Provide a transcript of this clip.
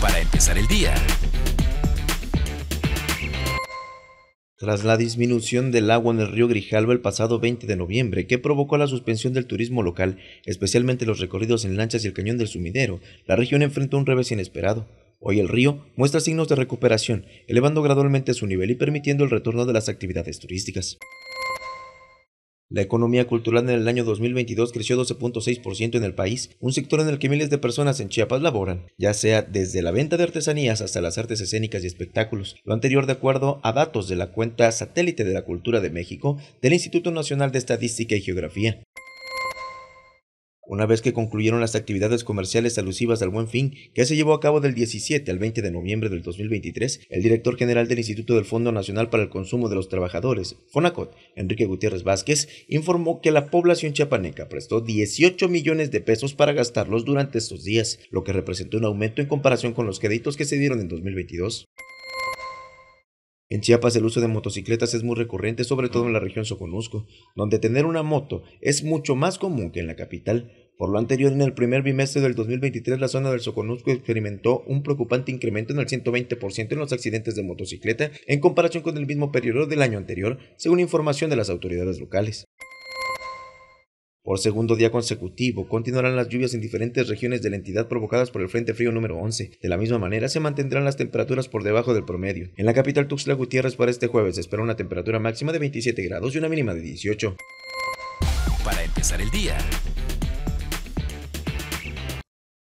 para empezar el día. Tras la disminución del agua en el río Grijalva el pasado 20 de noviembre, que provocó la suspensión del turismo local, especialmente los recorridos en lanchas y el cañón del sumidero, la región enfrentó un revés inesperado. Hoy el río muestra signos de recuperación, elevando gradualmente su nivel y permitiendo el retorno de las actividades turísticas. La economía cultural en el año 2022 creció 12.6% en el país, un sector en el que miles de personas en Chiapas laboran, ya sea desde la venta de artesanías hasta las artes escénicas y espectáculos. Lo anterior de acuerdo a datos de la cuenta satélite de la cultura de México del Instituto Nacional de Estadística y Geografía. Una vez que concluyeron las actividades comerciales alusivas al Buen Fin, que se llevó a cabo del 17 al 20 de noviembre del 2023, el director general del Instituto del Fondo Nacional para el Consumo de los Trabajadores, FONACOT, Enrique Gutiérrez Vázquez, informó que la población chiapaneca prestó 18 millones de pesos para gastarlos durante estos días, lo que representó un aumento en comparación con los créditos que se dieron en 2022. En Chiapas el uso de motocicletas es muy recurrente, sobre todo en la región Soconusco, donde tener una moto es mucho más común que en la capital. Por lo anterior, en el primer bimestre del 2023, la zona del Soconusco experimentó un preocupante incremento en el 120% en los accidentes de motocicleta en comparación con el mismo periodo del año anterior, según información de las autoridades locales. Por segundo día consecutivo, continuarán las lluvias en diferentes regiones de la entidad provocadas por el Frente Frío número 11. De la misma manera, se mantendrán las temperaturas por debajo del promedio. En la capital Tuxtla Gutiérrez para este jueves se espera una temperatura máxima de 27 grados y una mínima de 18. Para empezar el día,